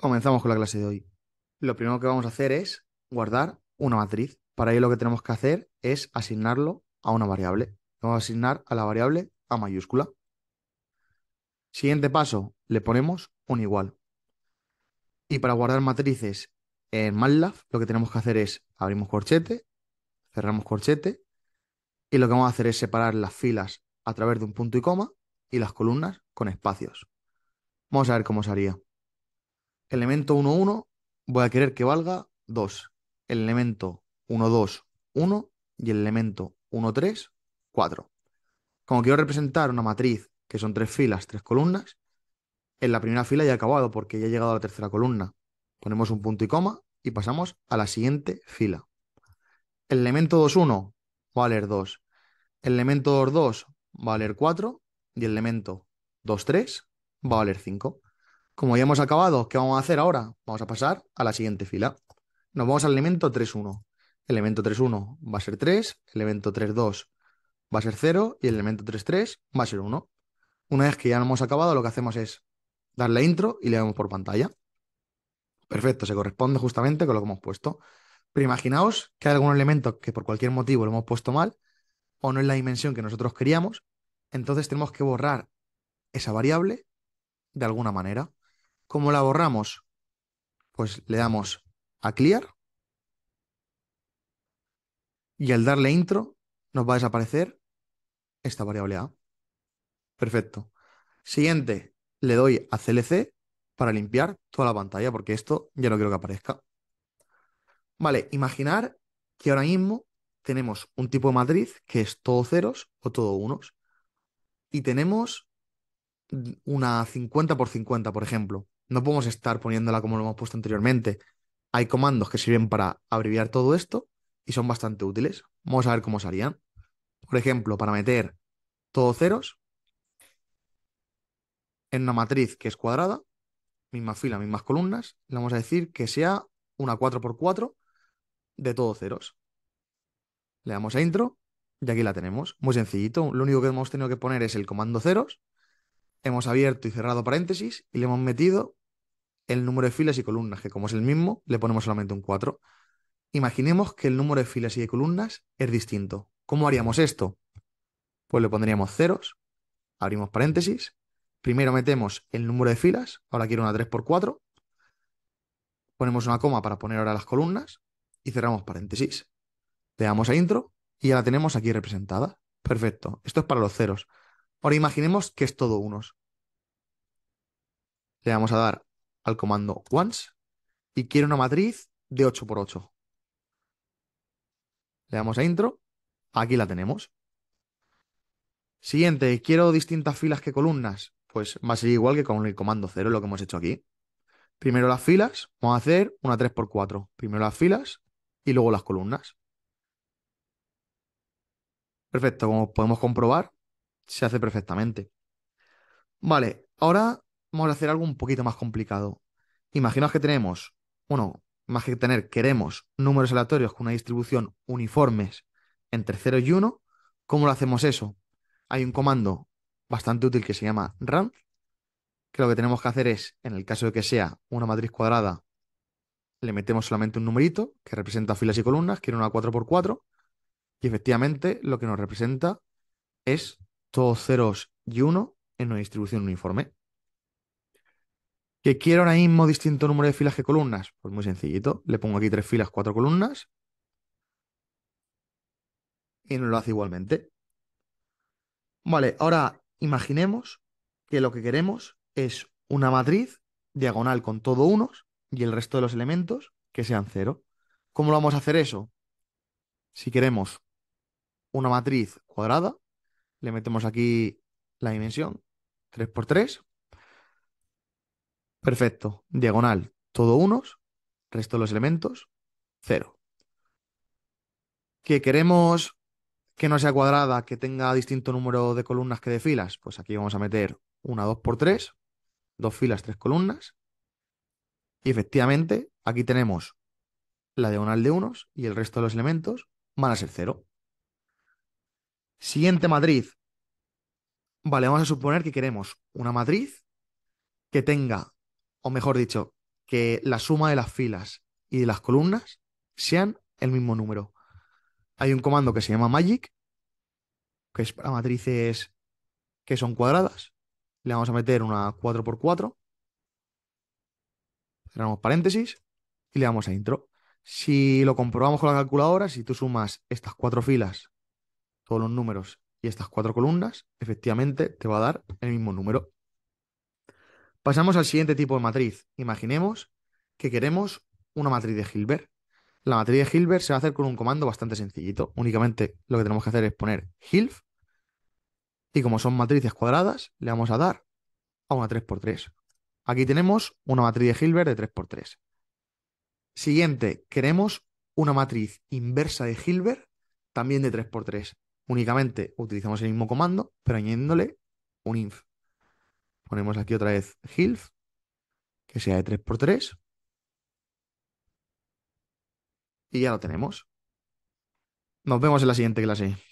Comenzamos con la clase de hoy. Lo primero que vamos a hacer es guardar una matriz. Para ello lo que tenemos que hacer es asignarlo a una variable. Vamos a asignar a la variable A mayúscula. Siguiente paso, le ponemos un igual. Y para guardar matrices en MATLAB, lo que tenemos que hacer es abrimos corchete, cerramos corchete, y lo que vamos a hacer es separar las filas a través de un punto y coma y las columnas con espacios. Vamos a ver cómo se haría elemento 1-1, voy a querer que valga 2. El elemento 1-2, 1 y el elemento 1-3, 4. Como quiero representar una matriz que son tres filas, tres columnas, en la primera fila ya he acabado porque ya he llegado a la tercera columna. Ponemos un punto y coma y pasamos a la siguiente fila. El elemento 21 va a valer 2. El elemento 2 va a valer 4 y el elemento 2-3 va a valer 5. Como ya hemos acabado, ¿qué vamos a hacer ahora? Vamos a pasar a la siguiente fila. Nos vamos al elemento 3.1. Elemento 3.1 va a ser 3, el elemento 3.2 va a ser 0 y el elemento 3.3 va a ser 1. Una vez que ya hemos acabado, lo que hacemos es darle intro y le damos por pantalla. Perfecto, se corresponde justamente con lo que hemos puesto. Pero imaginaos que hay algún elemento que por cualquier motivo lo hemos puesto mal o no es la dimensión que nosotros queríamos, entonces tenemos que borrar esa variable de alguna manera. ¿Cómo la borramos? Pues le damos a Clear y al darle intro nos va a desaparecer esta variable A. Perfecto. Siguiente, le doy a CLC para limpiar toda la pantalla porque esto ya no quiero que aparezca. Vale, imaginar que ahora mismo tenemos un tipo de matriz que es todo ceros o todo unos y tenemos una 50 por 50, por ejemplo. No podemos estar poniéndola como lo hemos puesto anteriormente. Hay comandos que sirven para abreviar todo esto y son bastante útiles. Vamos a ver cómo se harían. Por ejemplo, para meter todos ceros en una matriz que es cuadrada, misma fila, mismas columnas, le vamos a decir que sea una 4x4 de todos ceros. Le damos a intro y aquí la tenemos. Muy sencillito. Lo único que hemos tenido que poner es el comando ceros. Hemos abierto y cerrado paréntesis y le hemos metido el número de filas y columnas, que como es el mismo, le ponemos solamente un 4. Imaginemos que el número de filas y de columnas es distinto. ¿Cómo haríamos esto? Pues le pondríamos ceros, abrimos paréntesis, primero metemos el número de filas, ahora quiero una 3 por 4 ponemos una coma para poner ahora las columnas y cerramos paréntesis. Le damos a intro y ya la tenemos aquí representada. Perfecto, esto es para los ceros. Ahora imaginemos que es todo unos. Le vamos a dar al comando once y quiero una matriz de 8x8. Le damos a intro. Aquí la tenemos. Siguiente, quiero distintas filas que columnas. Pues va a ser igual que con el comando 0, lo que hemos hecho aquí. Primero las filas, vamos a hacer una 3x4. Primero las filas y luego las columnas. Perfecto, como podemos comprobar, se hace perfectamente. Vale, ahora vamos a hacer algo un poquito más complicado. Imaginaos que tenemos, bueno, más que tener, queremos números aleatorios con una distribución uniformes entre 0 y 1. ¿Cómo lo hacemos eso? Hay un comando bastante útil que se llama run, que lo que tenemos que hacer es, en el caso de que sea una matriz cuadrada, le metemos solamente un numerito que representa filas y columnas, que una 4x4, y efectivamente lo que nos representa es todos ceros y 1 en una distribución uniforme. Que quiero ahora mismo distinto número de filas que columnas. Pues muy sencillito. Le pongo aquí tres filas, cuatro columnas. Y nos lo hace igualmente. Vale, ahora imaginemos que lo que queremos es una matriz diagonal con todo unos y el resto de los elementos que sean cero. ¿Cómo lo vamos a hacer eso? Si queremos una matriz cuadrada, le metemos aquí la dimensión 3x3 Perfecto. Diagonal, todo unos, resto de los elementos, cero. Que queremos que no sea cuadrada, que tenga distinto número de columnas que de filas, pues aquí vamos a meter una dos por tres dos filas, tres columnas. Y efectivamente, aquí tenemos la diagonal de unos y el resto de los elementos van a ser cero. Siguiente matriz. Vale, vamos a suponer que queremos una matriz que tenga o mejor dicho, que la suma de las filas y de las columnas sean el mismo número. Hay un comando que se llama Magic, que es para matrices que son cuadradas. Le vamos a meter una 4x4. Cerramos paréntesis y le damos a intro. Si lo comprobamos con la calculadora, si tú sumas estas cuatro filas, todos los números y estas cuatro columnas, efectivamente te va a dar el mismo número. Pasamos al siguiente tipo de matriz. Imaginemos que queremos una matriz de Hilbert. La matriz de Hilbert se va a hacer con un comando bastante sencillito. Únicamente lo que tenemos que hacer es poner hilf y como son matrices cuadradas, le vamos a dar a una 3x3. Aquí tenemos una matriz de Hilbert de 3x3. Siguiente, queremos una matriz inversa de Hilbert también de 3x3. Únicamente utilizamos el mismo comando, pero añadiéndole un inf. Ponemos aquí otra vez health, que sea de 3x3. Y ya lo tenemos. Nos vemos en la siguiente clase.